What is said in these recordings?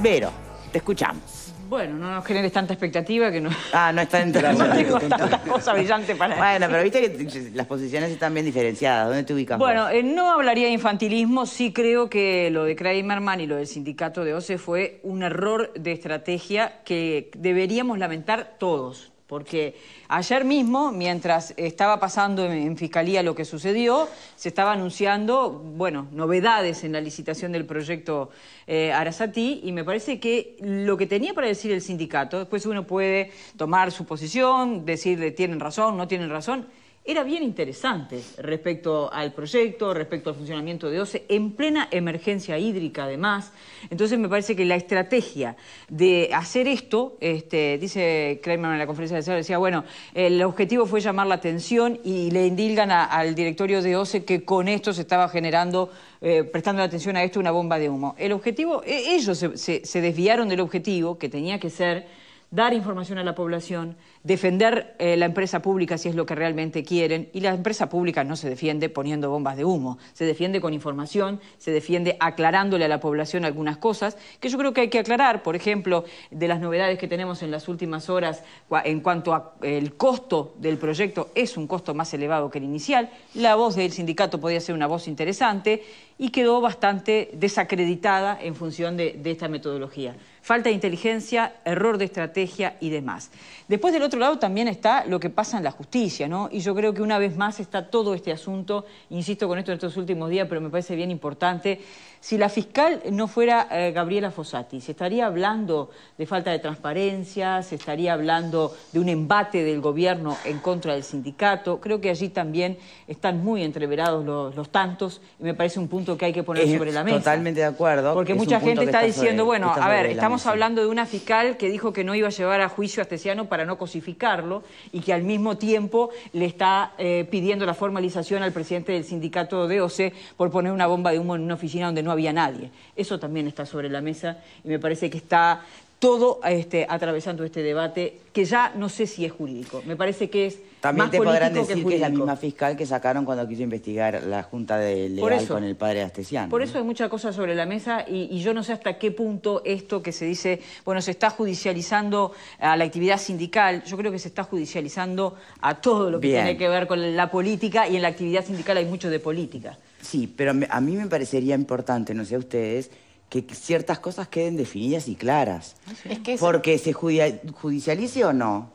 Vero, te escuchamos. Bueno, no nos generes tanta expectativa que no... Ah, no está entrando. no tengo tanta cosa brillante para... Bueno, pero viste que las posiciones están bien diferenciadas. ¿Dónde te ubicas Bueno, eh, no hablaría de infantilismo. Sí creo que lo de Kramerman y lo del sindicato de OCE fue un error de estrategia que deberíamos lamentar todos, porque ayer mismo, mientras estaba pasando en, Fiscalía lo que sucedió, se estaba anunciando, bueno, novedades en la licitación del proyecto eh, Arasati y me parece que lo que tenía para decir el sindicato, después uno puede tomar su posición, decirle tienen razón, no tienen razón, era bien interesante respecto al proyecto, respecto al funcionamiento de OCE, en plena emergencia hídrica además. Entonces me parece que la estrategia de hacer esto, este, dice Kramer en la conferencia de Sala, decía, bueno, el objetivo fue llamar la atención y le indilgan al directorio de OCE que con esto se estaba generando, eh, prestando atención a esto, una bomba de humo. El objetivo, e, ellos se desviaron del objetivo que tenía que ser dar información a la población, defender eh, la empresa pública si es lo que realmente quieren. Y la empresa pública no se defiende poniendo bombas de humo, se defiende con información, se defiende aclarándole a la población algunas cosas que yo creo que hay que aclarar, por ejemplo, de las novedades que tenemos en las últimas horas en cuanto al costo del proyecto, es un costo más elevado que el inicial. La voz del sindicato podía ser una voz interesante y quedó bastante desacreditada en función de, de esta metodología. Falta de inteligencia, error de estrategia y demás. Después del otro otro lado también está lo que pasa en la justicia, Y yo creo que una vez más está todo este asunto, insisto con esto en estos últimos días, pero me parece bien importante, si la fiscal no fuera eh, Gabriela Fossati, se estaría hablando de falta de transparencia, se estaría hablando de un embate del gobierno en contra del sindicato. Creo que allí también están muy entreverados los, tantos y me parece un punto que hay que poner sobre la mesa. Totalmente de acuerdo. Porque mucha gente está, diciendo, bueno, a ver, estamos hablando de una fiscal que dijo que no iba a llevar a juicio a Astesiano para no cosificarlo y que al mismo tiempo le está eh, pidiendo la formalización al presidente del sindicato de OCE por poner una bomba de humo en una oficina donde no había nadie. Eso también está sobre la mesa y me parece que está todo este, atravesando este debate que ya no sé si es jurídico. Me parece que es también te podrán decir que, es la misma fiscal que sacaron cuando quiso investigar la junta de legal con el padre Astesiano. Por eso hay muchas cosas sobre la mesa y, yo no sé hasta qué punto esto que se dice, bueno, se está judicializando a la actividad sindical, yo creo que se está judicializando a todo lo que tiene que ver con la política y en la actividad sindical hay mucho de política. Sí, pero a mí me parecería importante, no sé a ustedes, que ciertas cosas queden definidas y claras. Ah, Porque se judicialice o no.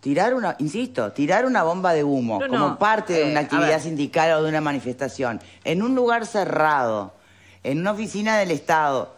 Tirar una, insisto, tirar una bomba de humo como parte de una eh, actividad sindical o de una manifestación en un lugar cerrado, en una oficina del Estado,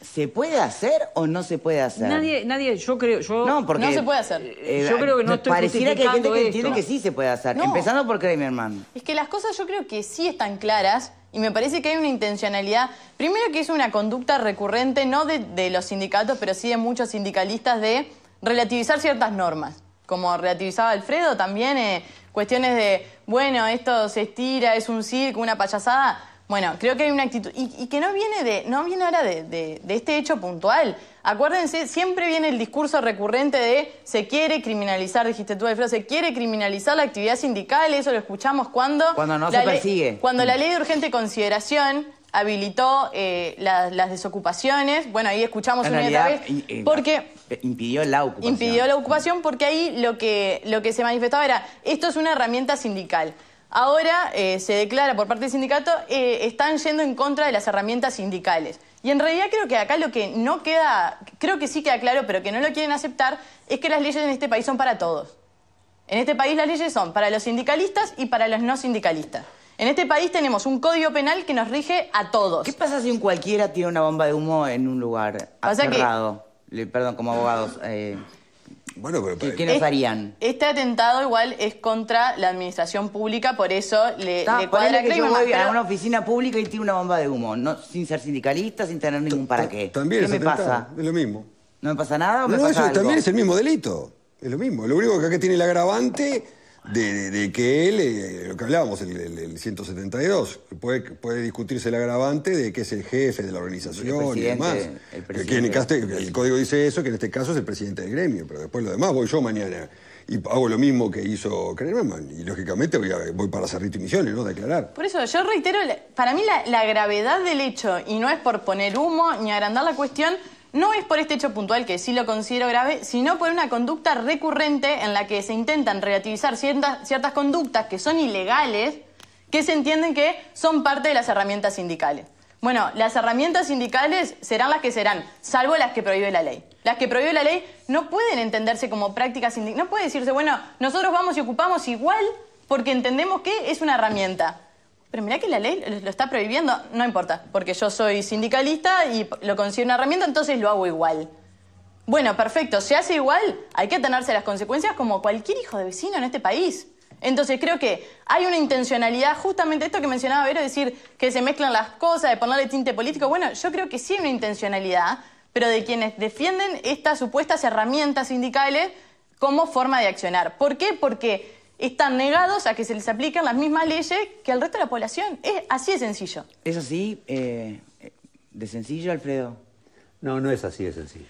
¿Se puede hacer o no se puede hacer? Nadie, nadie, yo creo, yo... No, porque... se puede hacer. Eh, yo creo que no estoy Pareciera que hay gente que entiende que sí se puede hacer, empezando por hermano Es que las cosas yo creo que sí están claras y me parece que hay una intencionalidad. Primero que es una conducta recurrente, no de, los sindicatos, pero sí de muchos sindicalistas, de relativizar ciertas normas. Como relativizaba Alfredo también, eh, cuestiones de, bueno, esto se estira, es un circo, una payasada bueno, creo que hay una actitud, y, que no viene, de, no viene ahora de, este hecho puntual. Acuérdense, siempre viene el discurso recurrente de se quiere criminalizar, dijiste tú, Alfredo, se quiere criminalizar la actividad sindical, eso lo escuchamos cuando... Cuando no se persigue. Cuando la mm. ley de urgente consideración habilitó eh, las desocupaciones, bueno, ahí escuchamos una y otra vez, porque... Eh, impidió la ocupación. Impidió la ocupación porque ahí lo que, lo que se manifestaba era, esto es una herramienta sindical. Ahora eh, se declara por parte del sindicato, eh, están yendo en contra de las herramientas sindicales. Y en realidad creo que acá lo que no queda, creo que sí queda claro, pero que no lo quieren aceptar, es que las leyes en este país son para todos. En este país las leyes son para los sindicalistas y para los no sindicalistas. En este país tenemos un código penal que nos rige a todos. ¿Qué pasa si un cualquiera tiene una bomba de humo en un lugar cerrado perdón, como abogados. Eh, bueno, pero ¿Qué, nos harían? Este atentado igual es contra la administración pública, por eso le, Está, le cuadra que yo voy a una oficina pública y tiro una bomba de humo, no, sin ser sindicalista, sin tener ningún para qué. También ¿Qué me pasa? Es lo mismo. ¿No me pasa nada me no, eso también es el mismo delito. Es lo mismo. Lo único que acá tiene el agravante de, que él, eh, lo que hablábamos, el, 172, puede, puede, discutirse el agravante de que es el jefe de la organización y demás. El, código dice eso, que en este caso es el presidente del gremio, pero después lo demás voy yo mañana y hago lo mismo que hizo Kremerman. Y lógicamente voy, para Cerrito y Misiones, ¿no? Declarar. Por eso, yo reitero, para mí la gravedad del hecho, y no es por poner humo ni agrandar la cuestión, no es por este hecho puntual que sí lo considero grave, sino por una conducta recurrente en la que se intentan relativizar ciertas, conductas que son ilegales, que se entienden que son parte de las herramientas sindicales. Bueno, las herramientas sindicales serán las que serán, salvo las que prohíbe la ley. Las que prohíbe la ley no pueden entenderse como prácticas sindicales. No puede decirse, bueno, nosotros vamos y ocupamos igual porque entendemos que es una herramienta. Pero mirá que la ley lo está prohibiendo, no importa, porque yo soy sindicalista y lo considero una herramienta, entonces lo hago igual. Bueno, perfecto, se hace igual, hay que atenerse a las consecuencias como cualquier hijo de vecino en este país. Entonces creo que hay una intencionalidad, justamente esto que mencionaba Vero, decir que se mezclan las cosas, de ponerle tinte político. Bueno, yo creo que sí hay una intencionalidad, pero de quienes defienden estas supuestas herramientas sindicales como forma de accionar. ¿Por qué? Porque están negados a que se les apliquen las mismas leyes que al resto de la población. Es así de sencillo. ¿Es así eh, de sencillo, Alfredo? No, no es así de sencillo.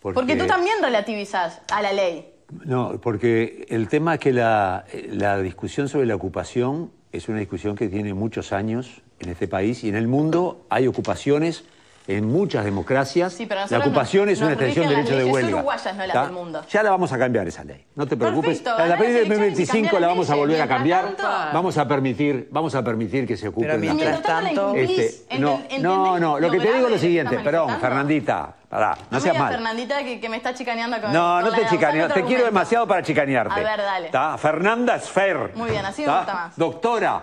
Porque, tú también relativizas a la ley. No, porque el tema es que la, la discusión sobre la ocupación es una discusión que tiene muchos años en este país y en el mundo hay ocupaciones en muchas democracias. la ocupación es una extensión de derecho de huelga. no la del mundo. Ya la vamos a cambiar esa ley. No te preocupes. Perfecto, la, ley del 2025 la vamos a volver a cambiar. Vamos a permitir, vamos a permitir que se ocupe. mientras tanto, este, no, no, no, lo que te digo es lo siguiente, perdón, Fernandita, no, no seas Fernandita que, me está chicaneando con No, no te chicaneo. Te quiero demasiado para chicanearte. A ver, dale. Fernanda Sfer. Muy bien, así me gusta más. Doctora.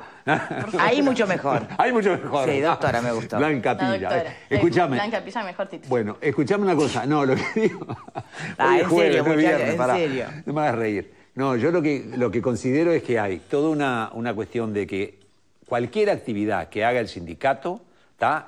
Ahí mucho mejor. Ahí mucho mejor. Sí, doctora, me gustó. Blanca Pilla. Eh. Escúchame. Blanca Pilla, mejor título. Bueno, escúchame una cosa. No, lo que digo... Ah, en serio, no viernes, en serio. No me hagas reír. No, yo lo que, lo que considero es que hay toda una, una cuestión de que cualquier actividad que haga el sindicato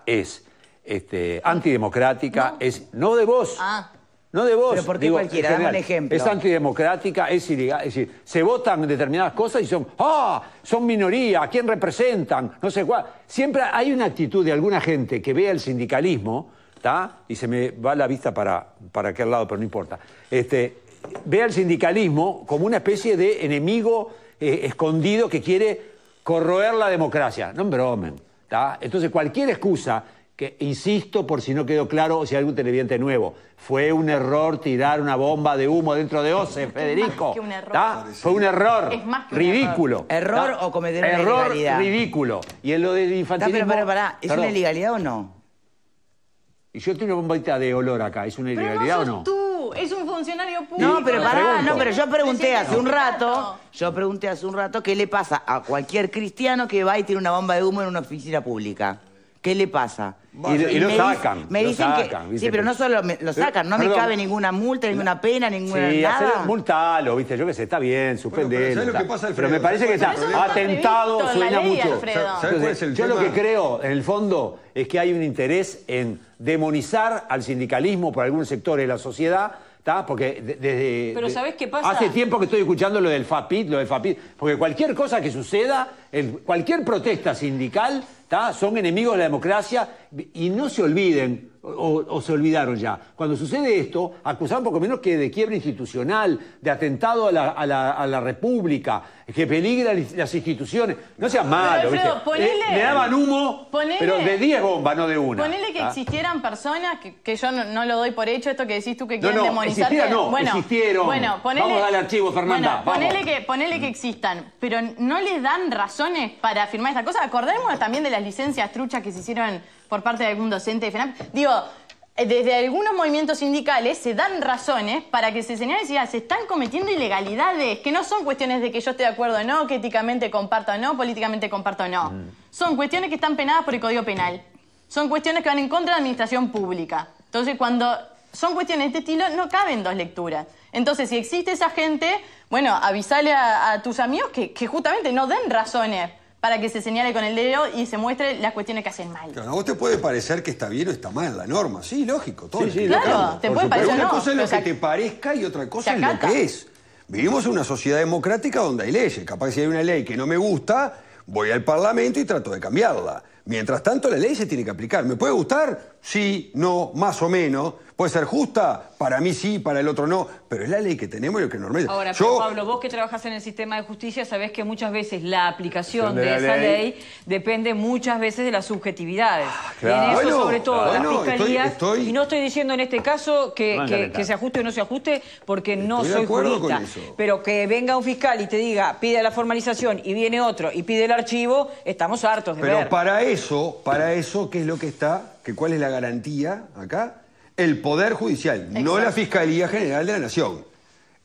es este, antidemocrática, no. es no de vos. Ah. No de vos. cualquiera? un ejemplo. Es antidemocrática, es ilegal. Es decir, se votan determinadas cosas y son, ah, Son minoría, ¿a quién representan? No sé cuál. Siempre hay una actitud de alguna gente que ve el sindicalismo, Y se me va la vista para, para aquel lado, pero no importa. Este, ve al sindicalismo como una especie de enemigo eh, escondido que quiere corroer la democracia. No bromen. ta Entonces, cualquier excusa que, insisto, por si no quedó claro o si hay algún televidente nuevo, fue un error tirar una bomba de humo dentro de OCE, Federico. un error. Fue un error. Es más que ridículo. Un error, error o cometer una error ilegalidad. Error ridículo. Y en lo de infantilismo... pero, pará, pará. ¿Es una ilegalidad o no? Y yo tengo una bombita de olor acá, ¿es una ilegalidad o no? tú, es un funcionario público. No, pero pará, no, pero yo pregunté hace un rato, yo pregunté hace un rato qué le pasa a cualquier cristiano que va y tiene una bomba de humo en una oficina pública. ¿Qué le pasa? y, lo sacan. Me dicen lo sacan, sí, pero no solo lo sacan, no me cabe ninguna multa, ninguna pena, ninguna. Sí, nada. multalo, ¿viste? Yo qué sé, está bien, suspende. pero, me parece que está atentado, suena mucho. yo lo que creo, en el fondo, es que hay un interés en demonizar al sindicalismo por algún sector de la sociedad porque desde. Hace tiempo que estoy escuchando lo del FAPIT, lo del FAPIT. Porque cualquier cosa que suceda, el, cualquier protesta sindical, está, son enemigos de la democracia. Y no se olviden, o, se olvidaron ya. Cuando sucede esto, acusaron poco menos que de quiebra institucional, de atentado a la, a la, a la República, que peligran las instituciones. No seas malo, Ponele, le eh, daban humo, pero de 10 bombas, no de una. Ponele que ¿ah? existieran personas, que, que yo no, lo doy por hecho, esto que decís tú que quieren no, no, demonizar. no, bueno, existieron. Bueno, ponele, vamos al archivo, Fernanda. ponele, Que, ponele que existan, pero no les dan razones para afirmar esta cosa. Acordémonos también de las licencias truchas que se hicieron por parte de algún docente de FENAP. Digo, eh, desde algunos movimientos sindicales se dan razones para que se señale si se están cometiendo ilegalidades, que no son cuestiones de que yo esté de acuerdo o no, que éticamente comparto o no, políticamente comparto o no. Mm. Son cuestiones que están penadas por el Código Penal. Son cuestiones que van en contra de la administración pública. Entonces, cuando son cuestiones de este estilo, no caben dos lecturas. Entonces, si existe esa gente, bueno, avisale a, tus amigos que, que justamente no den razones para que se señale con el dedo y se muestre las cuestiones que hacen mal. Claro, a vos te puede parecer que está bien o está mal la norma, sí, lógico, todo. Sí, sí, claro, te puede parecer Una cosa es lo que te parezca y otra cosa es lo que es. Vivimos en una sociedad democrática donde hay leyes. Capaz que si hay una ley que no me gusta, voy al Parlamento y trato de cambiarla. Mientras tanto, la ley se tiene que aplicar. ¿Me puede gustar? Sí, no, más o menos. Puede ser justa, para mí sí, para el otro no, pero es la ley que tenemos y lo que normalmente... Ahora, Yo... Pablo, vos que trabajás en el sistema de justicia sabés que muchas veces la aplicación de, esa ley... depende muchas veces de las subjetividades. Ah, en eso, sobre todo, las fiscalías. Y no estoy diciendo en este caso que, se ajuste o no se ajuste, porque no soy jurista. Pero que venga un fiscal y te diga, pide la formalización y viene otro y pide el archivo, estamos hartos de pero Pero para eso, para eso, ¿qué es lo que está? Que ¿Cuál es la garantía acá? el Poder Judicial, no la Fiscalía General de la Nación.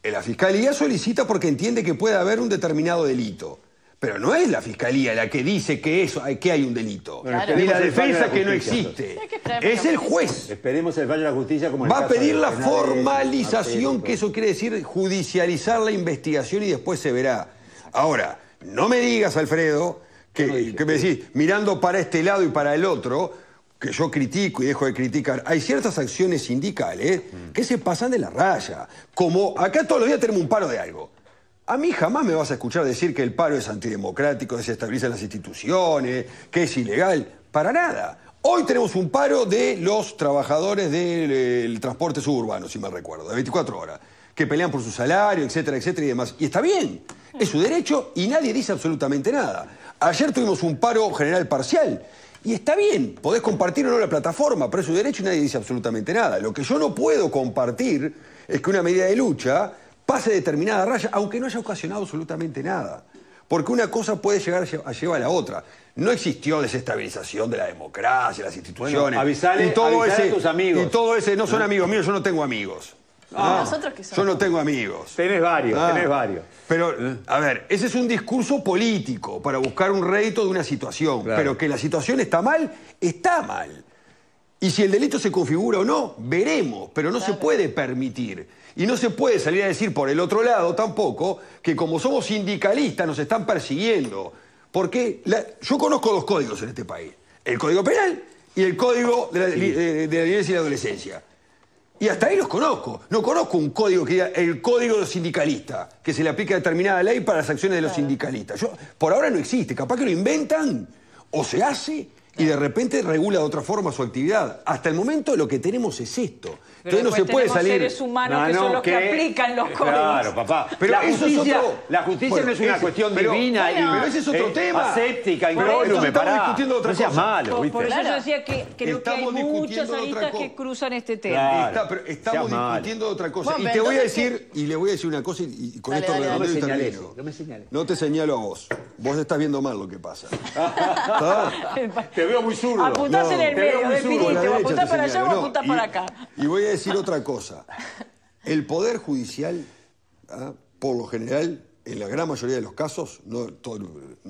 Eh, la Fiscalía solicita porque entiende que puede haber un determinado delito. Pero no es la fiscalía la que dice que, eso, que hay un delito. Ni la defensa que no existe. Es el juez. Esperemos el fallo de la justicia como Va a pedir la formalización, que eso quiere decir judicializar la investigación y después se verá. Ahora, no me digas, Alfredo, que, me decís, mirando para este lado y para el otro, que yo critico y dejo de criticar, hay ciertas acciones sindicales ¿eh? mm. que se pasan de la raya. Como acá todos los días tenemos un paro de algo. A mí jamás me vas a escuchar decir que el paro es antidemocrático, desestabiliza las instituciones, que es ilegal. Para nada. Hoy tenemos un paro de los trabajadores del transporte suburbano, si me recuerdo, de 24 horas, que pelean por su salario, etcétera, etcétera y demás. Y está bien, es su derecho y nadie dice absolutamente nada. Ayer tuvimos un paro general parcial y está bien, podés compartir o no la plataforma, pero es su derecho y nadie dice absolutamente nada. Lo que yo no puedo compartir es que una medida de lucha pase determinada raya, aunque no haya ocasionado absolutamente nada. Porque una cosa puede llegar a llevar a la otra. No existió desestabilización de la democracia, las instituciones. avisale, tus amigos. Y todo ese, no son amigos míos, yo no tengo amigos. Ah. Yo no tengo amigos. Tenés varios, ah. tenés varios. Pero, a ver, ese es un discurso político para buscar un rédito de una situación. Pero que la situación está mal, está mal. Y si el delito se configura o no, veremos, pero no se puede permitir. Y no se puede salir a decir por el otro lado tampoco que como somos sindicalistas nos están persiguiendo. Porque yo conozco dos códigos en este país. El Código Penal y el Código de la, violencia de y la Adolescencia. Y hasta ahí los conozco. No conozco un código que diga el código de los sindicalistas, que se le aplica determinada ley para las acciones de los sindicalistas. por ahora no existe. Capaz que lo inventan o se hace y de repente regula de otra forma su actividad. Hasta el momento lo que tenemos es esto. Pero no se puede salir. seres humanos que son los que... aplican los códigos. Claro, papá. Pero la justicia, otro... la justicia no es una cuestión divina. y, pero ese es otro eh, tema. Aséptica, incólume, pará. discutiendo otra cosa. Malo, por, eso yo decía que creo que hay muchas aristas que cruzan este tema. estamos discutiendo otra cosa. y te voy a decir, y le voy a decir una cosa, y, con esto no, me señales, no te señalo a vos. Vos estás viendo mal lo que pasa. te veo muy zurdo. Apuntás en el medio, definite. Apuntás para allá o apuntás para acá. Y voy a decir otra cosa. El Poder Judicial, ¿ah? por lo general, en la gran mayoría de los casos, no,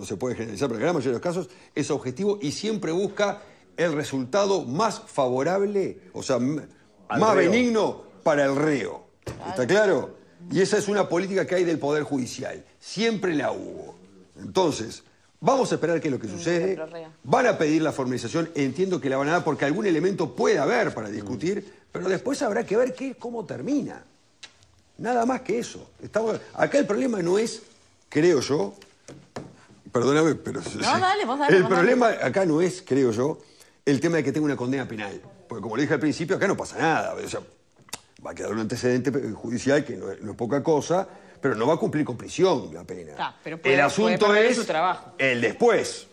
se puede generalizar, pero en la gran mayoría de los casos es objetivo y siempre busca el resultado más favorable, o sea, más benigno para el reo. ¿Está claro? Y esa es una política que hay del Poder Judicial. Siempre la hubo. Entonces, vamos a esperar qué es lo que mm, sucede. Van a pedir la formalización. Entiendo que la van a dar porque algún elemento puede haber para discutir, pero después habrá que ver qué, cómo termina. Nada más que eso. Estamos, acá el problema no es, creo yo, perdóname, pero... No, dale, vos dale. El problema acá no es, creo yo, el tema de que tenga una condena penal. Porque como le dije al principio, acá no pasa nada. O sea, va a quedar un antecedente judicial que no es, poca cosa, pero no va a cumplir con prisión la pena. pero el asunto es el después.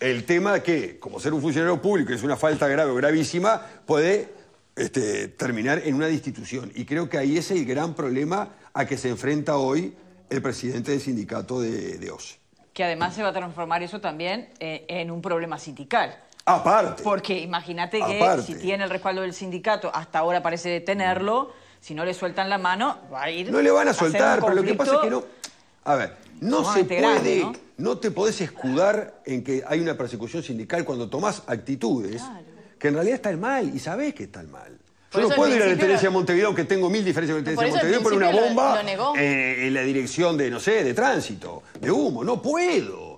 El tema de que, como ser un funcionario público es una falta grave o gravísima, puede este, terminar en una destitución. Y creo que ahí es el gran problema a que se enfrenta hoy el presidente del sindicato de, de Que además se va a transformar eso también eh, en un problema sindical. Aparte. Porque imagínate que si tiene el respaldo del sindicato, hasta ahora parece tenerlo, si no le sueltan la mano, va a ir. No le van a, soltar, pero lo que pasa es que no. A ver, no, se puede. ¿no? te podés escudar en que hay una persecución sindical cuando tomás actitudes. Claro que en realidad está el mal y sabés que está el mal. Yo no puedo ir a la Intendencia de Montevideo, que tengo mil diferencias con la Montevideo, por una bomba eh, en la dirección de, no sé, de tránsito, de humo. No puedo.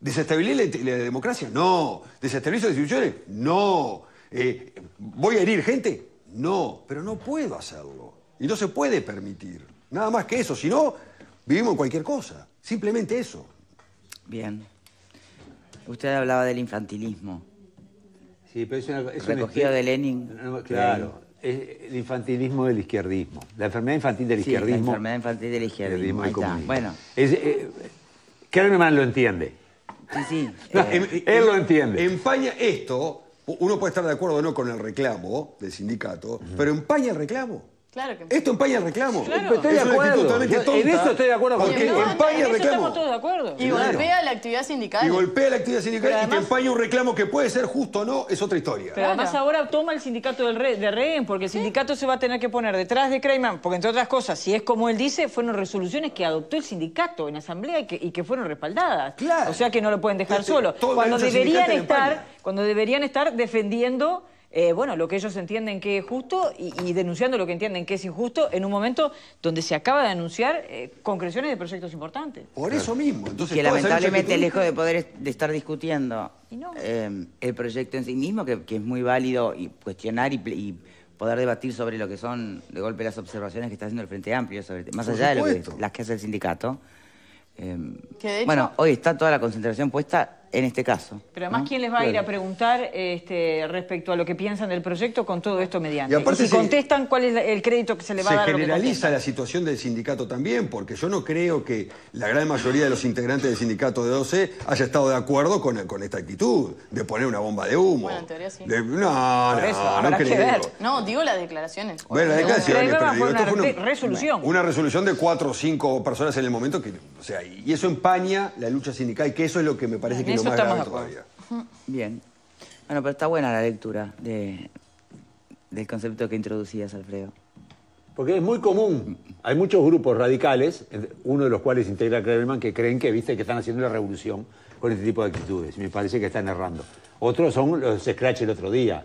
¿Desestabilizar la, democracia? No. ¿Desestabilizar las instituciones? No. Eh, ¿Voy a herir gente? No. Pero no puedo hacerlo. Y no se puede permitir. Nada más que eso. Si no, vivimos en cualquier cosa. Simplemente eso. Bien. Usted hablaba del infantilismo. Sí, pero es una, Recogido de Lenin. Claro, es el infantilismo del izquierdismo. La enfermedad infantil del izquierdismo. La enfermedad infantil del izquierdismo. Bueno. Es, eh, lo entiende. Sí, sí. Eh, em, él lo entiende. Empaña esto. Uno puede estar de acuerdo o no con el reclamo del sindicato, pero empaña el reclamo. Esto empaña el reclamo. Estoy de acuerdo. en eso estoy de acuerdo Porque el reclamo. Estamos Y golpea la actividad sindical. Y golpea la actividad sindical y empaña un reclamo que puede ser justo o no, es otra historia. Pero además ahora toma el sindicato de rehén, porque el sindicato se va a tener que poner detrás de Kreiman porque entre otras cosas, si es como él dice, fueron resoluciones que adoptó el sindicato en asamblea y que, fueron respaldadas. O sea que no lo pueden dejar este, solo. Cuando deberían estar, cuando deberían estar defendiendo eh, bueno, lo que ellos entienden que es justo y, denunciando lo que entienden que es injusto en un momento donde se acaba de anunciar eh, concreciones de proyectos importantes. Por eso mismo. Entonces, que lamentablemente, lejos de poder estar discutiendo eh, el proyecto en sí mismo, que, es muy válido y cuestionar y, poder debatir sobre lo que son de golpe las observaciones que está haciendo el Frente Amplio, sobre, más allá de las que hace el sindicato. bueno, hoy está toda la concentración puesta en este caso. Pero además, ¿quién les va a ir a preguntar este, respecto a lo que piensan del proyecto con todo esto mediante? Y, si contestan, ¿cuál es el crédito que se le va a dar? Se generaliza la situación del sindicato también, porque yo no creo que la gran mayoría de los integrantes del sindicato de 12 haya estado de acuerdo con, esta actitud de poner una bomba de humo. Bueno, en teoría sí. no, no, no creo. Que No, digo las declaraciones. Bueno, las declaraciones, pero, esto fue una resolución. Una resolución de cuatro o cinco personas en el momento que... O sea, y eso empaña la lucha sindical, y que eso es lo que me parece que no está más estamos Bien. Bueno, pero está buena la lectura del concepto que introducías, Alfredo. Porque es muy común. Hay muchos grupos radicales, uno de los cuales integra Kreberman, que creen que, viste, que están haciendo la revolución con este tipo de actitudes. Me parece que están errando. Otros son los Scratch el otro día.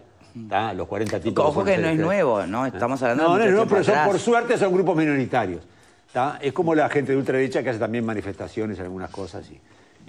Los 40 tipos. Ojo que no es nuevo, ¿no? ¿Eh? Estamos hablando de. No, no, no, pero por suerte son grupos minoritarios. Es como la gente de ultraderecha que hace también manifestaciones en algunas cosas y,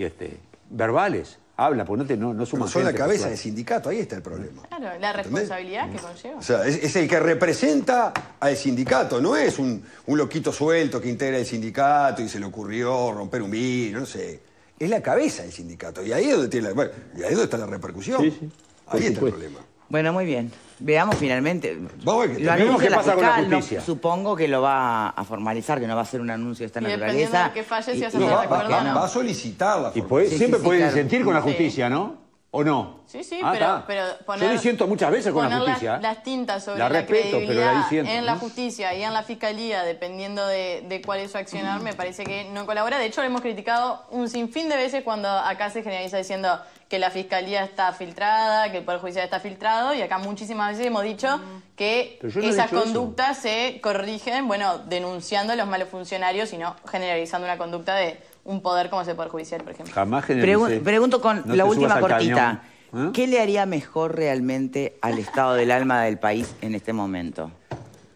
y este, verbales. Habla, porque no, te, no, no Son la cabeza del sindicato, ahí está el problema. Claro, la responsabilidad que mm. conlleva. O sea, es, el que representa al sindicato, no es un, un, loquito suelto que integra el sindicato y se le ocurrió romper un vidrio, no sé. Es la cabeza del sindicato. Y ahí es donde tiene la, y ahí es donde está la repercusión. Ahí está el problema. Bueno, muy bien. Veamos finalmente. lo qué pasa con la justicia. supongo que lo va a formalizar, que no va a ser un anuncio de esta y naturaleza. De que falle, si va, va, a solicitar la y Siempre puede disentir con la justicia, ¿no? ¿O no? Sí, sí, ah, pero, poner, Yo disiento muchas veces con la justicia. ¿eh? Las, tintas sobre la, credibilidad pero en la justicia y en la fiscalía, dependiendo de, cuál es su accionar, me parece que no colabora. De hecho, lo hemos criticado un sinfín de veces cuando acá se generaliza diciendo que la fiscalía está filtrada, que el Poder Judicial está filtrado, y acá muchísimas veces hemos dicho mm. que esas conductas se corrigen, bueno, denunciando a los malos funcionarios y no generalizando una conducta de un poder como es el Poder Judicial, por ejemplo. Jamás Pregunto con la última cortita. ¿Eh? ¿Qué le haría mejor realmente al estado del alma del país en este momento?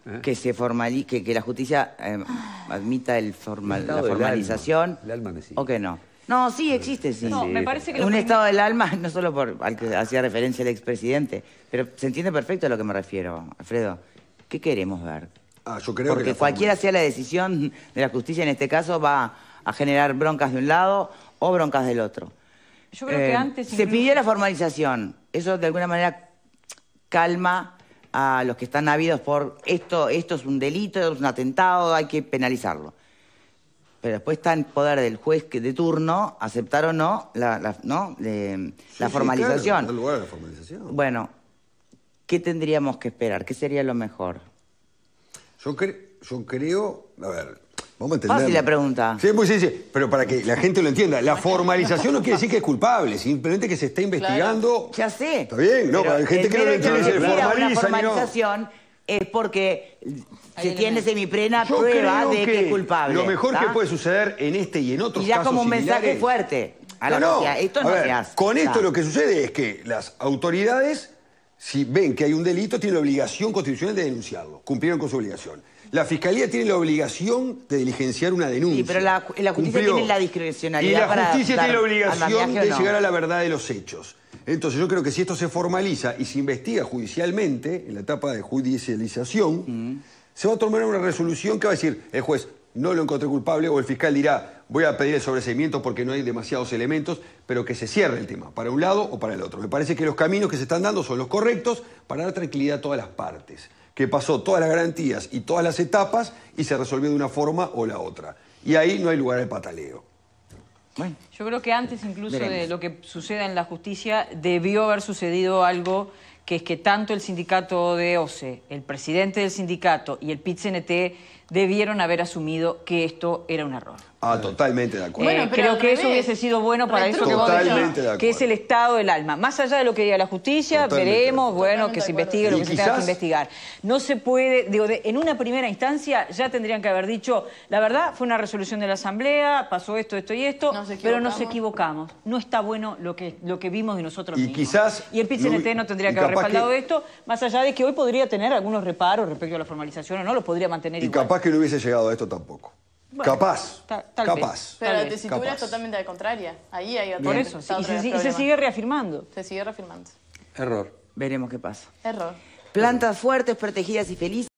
¿Eh? que se formalice, que, la justicia eh, admita la formalización. ¿O que no? No, sí existe, sí. me parece que un estado del alma, no solo por al que hacía referencia el expresidente, pero se entiende perfecto a lo que me refiero, Alfredo. ¿Qué queremos ver? Ah, yo creo Porque cualquiera sea la decisión de la justicia en este caso va a generar broncas de un lado o broncas del otro. Yo que eh, antes... Se pidió la formalización. Eso de alguna manera calma a los que están habidos por esto, esto es un delito, es un atentado, hay que penalizarlo pero después está en poder del juez de turno aceptar o no la, ¿no? la formalización. Bueno, ¿qué tendríamos que esperar? ¿Qué sería lo mejor? Yo, creo, a ver, vamos a entender. Fácil la pregunta. Sí, muy sí, pero para que la gente lo entienda, la formalización no quiere decir que es culpable, simplemente que se está investigando. Ya sé. Está bien, no, pero hay gente que no lo entiende, se es porque se tiene semiprena prueba de que, es culpable. Lo mejor que puede suceder en este y en otros casos. Y ya como un mensaje fuerte. A la no, Esto no se hace. Con esto lo que sucede es que las autoridades, si ven que hay un delito, tienen la obligación constitucional de denunciarlo. Cumplieron con su obligación. La fiscalía tiene la obligación de diligenciar una denuncia. Sí, pero la, justicia tiene la discrecionalidad. la justicia para tiene la obligación de llegar a la verdad de los hechos. Entonces yo creo que si esto se formaliza y se investiga judicialmente, en la etapa de judicialización, mm. se va a tomar una resolución que va a decir, el juez no lo encontré culpable o el fiscal dirá, voy a pedir el sobreseimiento porque no hay demasiados elementos, pero que se cierre el tema, para un lado o para el otro. Me parece que los caminos que se están dando son los correctos para dar tranquilidad a todas las partes, que pasó todas las garantías y todas las etapas y se resolvió de una forma o la otra. Y ahí no hay lugar al pataleo. Bueno. Yo creo que antes incluso de lo que suceda en la justicia debió haber sucedido algo que es que tanto el sindicato de OCE, el presidente del sindicato y el pit debieron haber asumido que esto era un error. Ah, totalmente de acuerdo. Eh, bueno, creo que eso hubiese sido bueno para eso que que es el estado del alma. Más allá de lo que diga la justicia, veremos, bueno, que se investigue lo que se tenga que investigar. No se puede, digo, en una primera instancia ya tendrían que haber dicho, la verdad, fue una resolución de la Asamblea, pasó esto, esto y esto, pero nos equivocamos. No está bueno lo que, lo que vimos de nosotros y mismos. Quizás y el PCNT este no tendría que haber respaldado esto, más allá de que hoy podría tener algunos reparos respecto a la formalización o no, lo podría mantener y que no hubiese llegado a esto tampoco. capaz. capaz. Pero la tesitura totalmente la contraria. Ahí hay otro. Por eso. y se, sigue reafirmando. Se sigue reafirmando. Error. Veremos qué pasa. Error. Plantas fuertes, protegidas y felices.